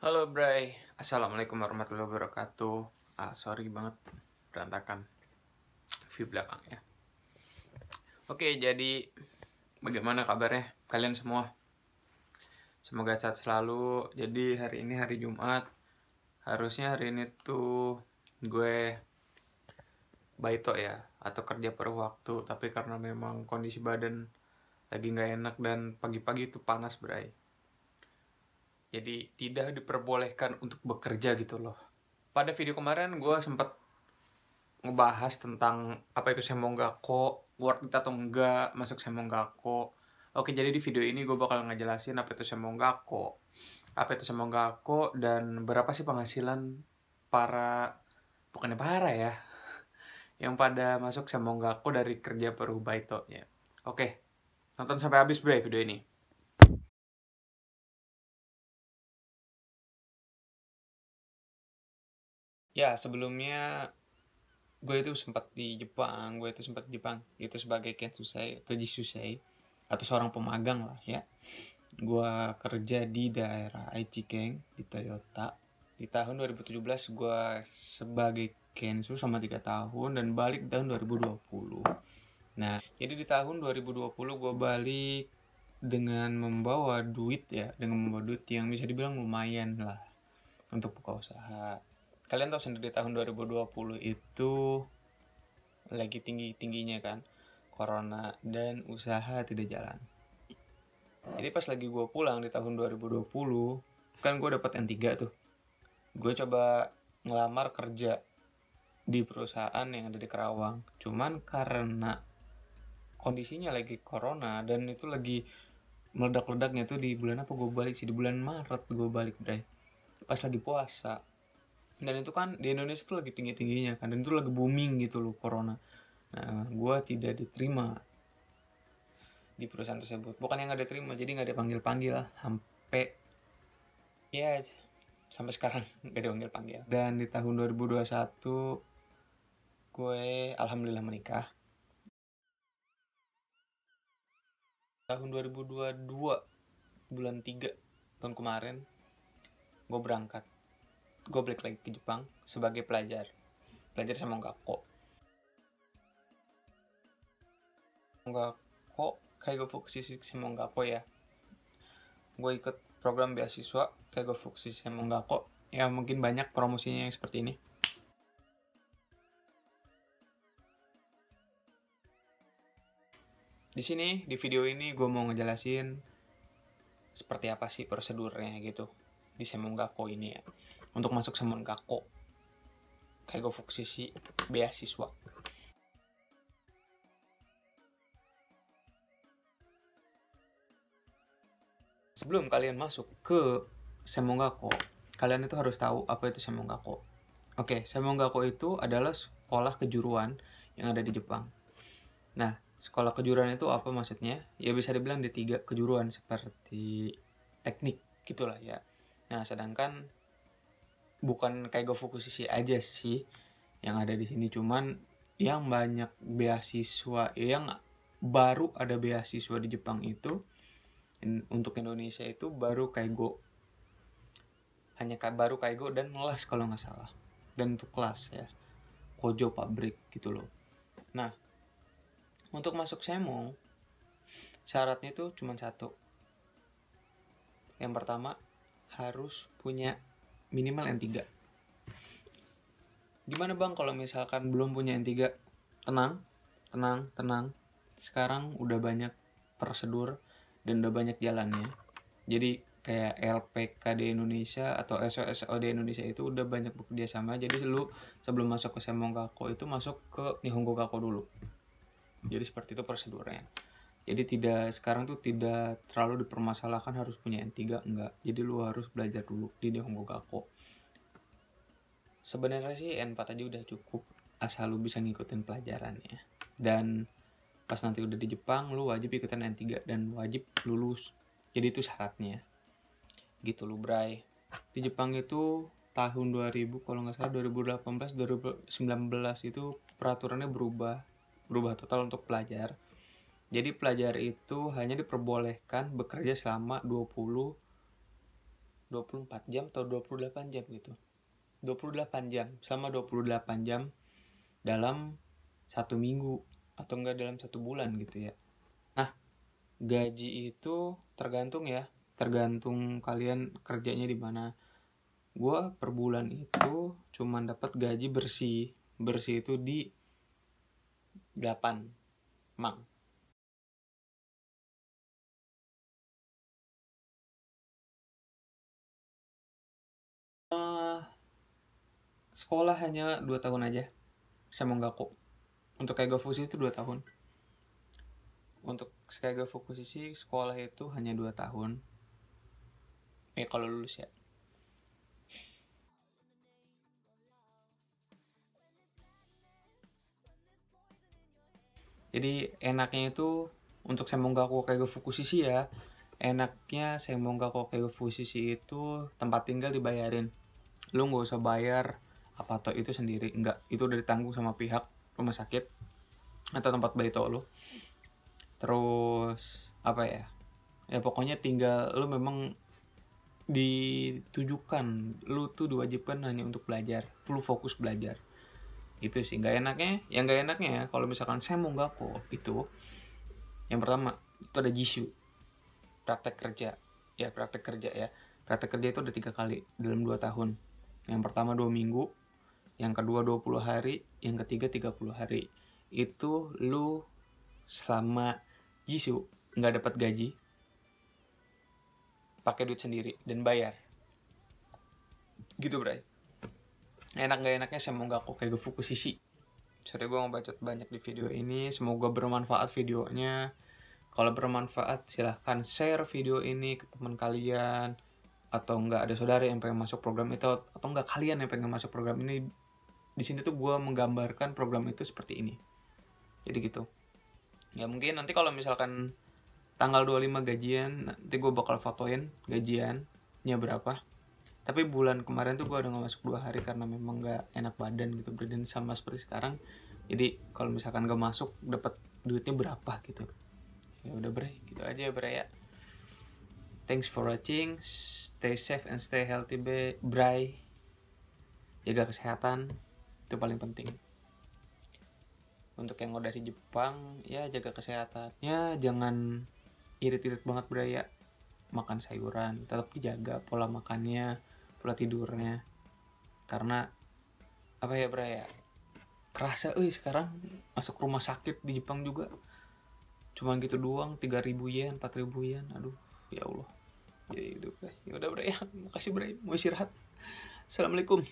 Halo Bray, Assalamualaikum warahmatullahi wabarakatuh ah, Sorry banget, berantakan View belakang ya Oke, jadi bagaimana kabarnya kalian semua? Semoga sehat selalu Jadi hari ini hari Jumat Harusnya hari ini tuh gue Baito ya atau kerja per waktu tapi karena memang kondisi badan lagi nggak enak dan pagi-pagi itu panas berai jadi tidak diperbolehkan untuk bekerja gitu loh pada video kemarin gue sempat ngebahas tentang apa itu kok worth it atau enggak masuk kok oke jadi di video ini gue bakal ngejelasin apa itu kok apa itu kok dan berapa sih penghasilan para bukannya para ya yang pada masuk Semonggaku dari kerja perubahan ya. Oke, nonton sampai habis bro ya, video ini. Ya, sebelumnya gue itu sempat di Jepang, gue itu sempat di Jepang, itu sebagai kensusei atau jisusei atau seorang pemagang lah ya. Gue kerja di daerah Aichi Geng di Toyota di tahun 2017 gue sebagai Kensu sama tiga tahun dan balik di tahun 2020. Nah, jadi di tahun 2020 gue balik dengan membawa duit ya, dengan membawa duit yang bisa dibilang lumayan lah untuk buka usaha. Kalian tahu sendiri tahun 2020 itu lagi tinggi-tingginya kan corona dan usaha tidak jalan. Jadi pas lagi gue pulang di tahun 2020, kan gue dapat N3 tuh gue coba ngelamar kerja di perusahaan yang ada di Karawang cuman karena kondisinya lagi corona dan itu lagi meledak-ledaknya tuh di bulan apa gue balik sih di bulan Maret gue balik deh pas lagi puasa dan itu kan di Indonesia tuh lagi tinggi tingginya kan dan itu lagi booming gitu loh corona nah gue tidak diterima di perusahaan tersebut bukan yang gak diterima jadi gak dipanggil panggil lah sampai ya sampai sekarang gak dipanggil panggil dan di tahun 2021 gue alhamdulillah menikah tahun 2022 bulan 3 tahun kemarin gue berangkat gue balik lagi ke Jepang sebagai pelajar pelajar sama kok enggak kok kayak gue fokus sama kok ya gue ikut program beasiswa kayak GoFooksis yang kok ya mungkin banyak promosinya yang seperti ini. Di sini, di video ini gue mau ngejelasin seperti apa sih prosedurnya gitu di Semonggako ini ya. Untuk masuk Semonggako kayak gue fokusisi beasiswa. sebelum kalian masuk ke Semonggako, kalian itu harus tahu apa itu Semonggako. Oke, Semonggako itu adalah sekolah kejuruan yang ada di Jepang. Nah, sekolah kejuruan itu apa maksudnya? Ya bisa dibilang di tiga kejuruan seperti teknik gitulah ya. Nah, sedangkan bukan kayak sih aja sih yang ada di sini, cuman yang banyak beasiswa yang baru ada beasiswa di Jepang itu In, untuk Indonesia itu baru Kaigo hanya kayak baru Kaigo dan Las kalau nggak salah dan untuk kelas ya Kojo pabrik gitu loh nah untuk masuk Semong syaratnya itu cuma satu yang pertama harus punya minimal N3 gimana bang kalau misalkan belum punya N3 tenang tenang tenang sekarang udah banyak prosedur dan udah banyak jalannya jadi kayak LPKD Indonesia atau SOSOD Indonesia itu udah banyak bekerja sama jadi lu sebelum masuk ke Semongkako itu masuk ke Nihongo Gako dulu jadi seperti itu prosedurnya jadi tidak sekarang tuh tidak terlalu dipermasalahkan harus punya N3 enggak jadi lu harus belajar dulu di Nihongo Gako sebenarnya sih N4 aja udah cukup asal lu bisa ngikutin pelajarannya dan pas nanti udah di Jepang lu wajib ikutan N3 dan wajib lulus jadi itu syaratnya gitu lu Bray di Jepang itu tahun 2000 kalau nggak salah 2018 2019 itu peraturannya berubah berubah total untuk pelajar jadi pelajar itu hanya diperbolehkan bekerja selama 20 24 jam atau 28 jam gitu 28 jam sama 28 jam dalam satu minggu atau enggak dalam satu bulan gitu ya. Nah, gaji itu tergantung ya, tergantung kalian kerjanya di mana. Gue per bulan itu cuman dapat gaji bersih, bersih itu di 8 mang. Eh, sekolah hanya 2 tahun aja. Saya mau kok untuk kayak fokus itu dua tahun untuk kayak fokus sih sekolah itu hanya dua tahun ya eh, kalau lulus ya jadi enaknya itu untuk saya mau Semonggaku kayak Fukushishi ya enaknya saya mau Semonggaku kayak Fukushishi itu tempat tinggal dibayarin lu nggak usah bayar apa toh itu sendiri enggak itu udah ditanggung sama pihak rumah sakit atau tempat baito lo terus apa ya ya pokoknya tinggal lo memang ditujukan lu tuh diwajibkan hanya untuk belajar full fokus belajar itu sih nggak enaknya yang gak enaknya ya kalau misalkan saya mau nggak kok itu yang pertama itu ada jisu praktek kerja ya praktek kerja ya praktek kerja itu ada tiga kali dalam dua tahun yang pertama dua minggu yang kedua 20 hari, yang ketiga 30 hari. Itu lu selama jisu nggak dapat gaji, pakai duit sendiri dan bayar. Gitu, Bray. Enak nggak enaknya semoga aku kayak sisi. Sorry gue ngebacot banyak di video ini, semoga bermanfaat videonya. Kalau bermanfaat silahkan share video ini ke teman kalian atau enggak ada saudara yang pengen masuk program itu atau enggak kalian yang pengen masuk program ini di sini tuh gue menggambarkan program itu seperti ini jadi gitu ya mungkin nanti kalau misalkan tanggal 25 gajian nanti gue bakal fotoin gajiannya berapa tapi bulan kemarin tuh gue udah gak masuk dua hari karena memang gak enak badan gitu badan sama seperti sekarang jadi kalau misalkan gak masuk dapat duitnya berapa gitu ya udah bre gitu aja bre ya thanks for watching stay safe and stay healthy Bre jaga kesehatan itu paling penting untuk yang udah dari Jepang ya jaga kesehatannya jangan irit-irit banget beraya makan sayuran tetap dijaga pola makannya pola tidurnya karena apa ya beraya kerasa eh sekarang masuk rumah sakit di Jepang juga cuma gitu doang 3000 yen 4000 yen aduh ya Allah jadi ya, ya. ya udah beraya makasih beraya mau istirahat assalamualaikum